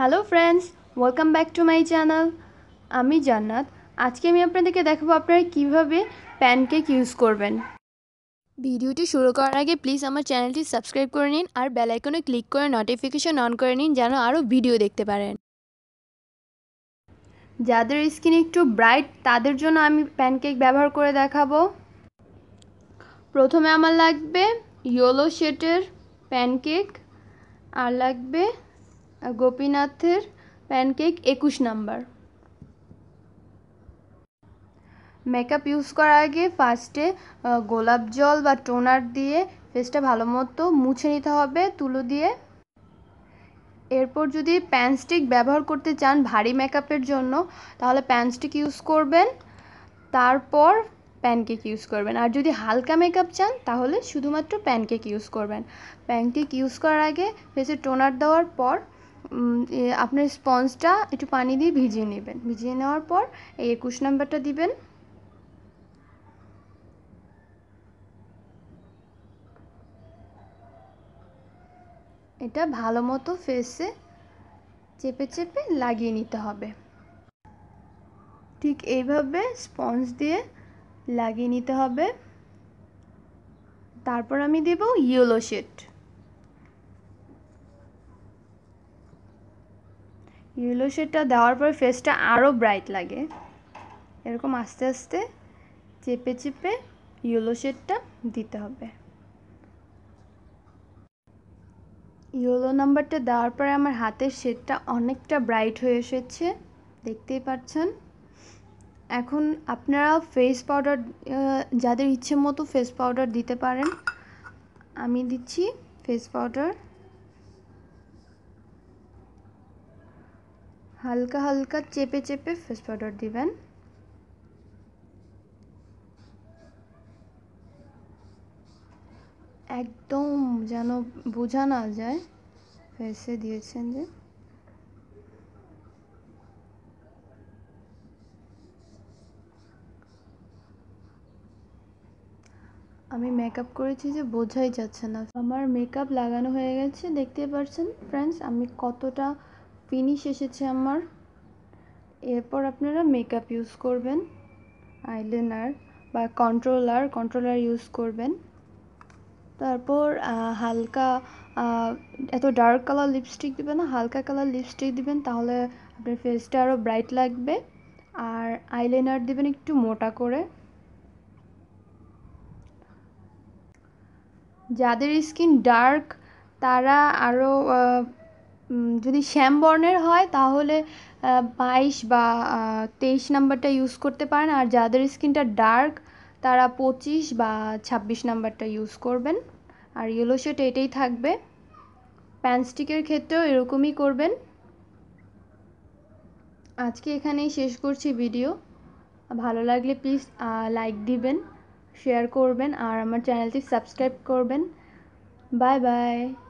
hello friends welcome back to my channel আমি জান্নাত আজকে আমি আপনাদেরকে দেখাবো আপনারা কীভাবে প্যানকেক ইউজ করবেন ভিডিওটি শুরু করার আগে প্লিজ আমার চ্যানেলটি সাবস্ক্রাইব করে নিন আর বেলাইকনে ক্লিক করে নোটিফিকেশন অন করে নিন যেন আরও ভিডিও দেখতে পারেন যাদের স্কিন একটু ব্রাইট তাদের জন্য আমি প্যানকেক ব্যবহার করে দেখাবো প্রথমে আমার লাগবে শেটের প্যান প্যানকেক আর লাগবে গোপীনাথের প্যানকেক একুশ নাম্বার মেকআপ ইউজ করার আগে ফার্স্টে গোলাপ জল বা টোনার দিয়ে ফেসটা ভালো মতো মুছে নিতে হবে তুলো দিয়ে এরপর যদি প্যানস্টিক ব্যবহার করতে চান ভারী মেকআপের জন্য তাহলে প্যানস্টিক ইউজ করবেন তারপর প্যানকেক ইউজ করবেন আর যদি হালকা মেকআপ চান তাহলে শুধুমাত্র প্যানকেক ইউজ করবেন প্যানকেক ইউজ করার আগে ফেসে টোনার দেওয়ার পর আপনার স্পঞ্জটা একটু পানি দিয়ে ভিজিয়ে নেবেন ভিজিয়ে নেওয়ার পর এই একুশ নাম্বারটা দিবেন এটা ভালো মতো ফেসে চেপে চেপে লাগিয়ে নিতে হবে ঠিক এইভাবে স্পঞ্জ দিয়ে লাগিয়ে নিতে হবে তারপর আমি দেব ইয়েলো শেড ইয়েলো শেডটা দেওয়ার পর ফেসটা আরও ব্রাইট লাগে এরকম আস্তে আস্তে চেপে চেপে ইয়েলো শেডটা দিতে হবে ইয়েলো নাম্বারটা দেওয়ার পরে আমার হাতের শেডটা অনেকটা ব্রাইট হয়ে এসেছে দেখতেই পাচ্ছেন এখন আপনারা ফেস পাউডার যাদের ইচ্ছে মতো ফেস পাউডার দিতে পারেন আমি দিচ্ছি ফেস পাউডার হালকা হালকা চেপে চেপে ফেস পাউডার দিবেন একদম যেন বোঝা না যায় ফেসে দিয়েছেন যে আমি মেকআপ করেছি যে বোঝাই যাচ্ছে না আমার মেকআপ লাগানো হয়ে গেছে দেখতে পাচ্ছেন ফ্রেন্ডস আমি কতটা ফিনিশ এসেছে আমার এরপর আপনারা মেকআপ ইউজ করবেন আইলাইনার বা কন্ট্রোলার কন্ট্রোলার ইউজ করবেন তারপর হালকা এত ডার্ক কালার লিপস্টিক দেবেন না হালকা কালার লিপস্টিক দেবেন তাহলে আপনার ফেসটা আরও ব্রাইট লাগবে আর আইলাইনার দেবেন একটু মোটা করে যাদের স্কিন ডার্ক তারা আরও যদি শ্যাম বর্ণের হয় তাহলে বাইশ বা তেইশ নাম্বারটা ইউজ করতে পারেন আর যাদের স্কিনটা ডার্ক তারা পঁচিশ বা ছাব্বিশ নাম্বারটা ইউজ করবেন আর ইয়েলো শেড এটাই থাকবে প্যানস্টিকের ক্ষেত্রেও এরকমই করবেন আজকে এখানেই শেষ করছি ভিডিও ভালো লাগলে প্লিজ লাইক দিবেন শেয়ার করবেন আর আমার চ্যানেলটি সাবস্ক্রাইব করবেন বাই বাই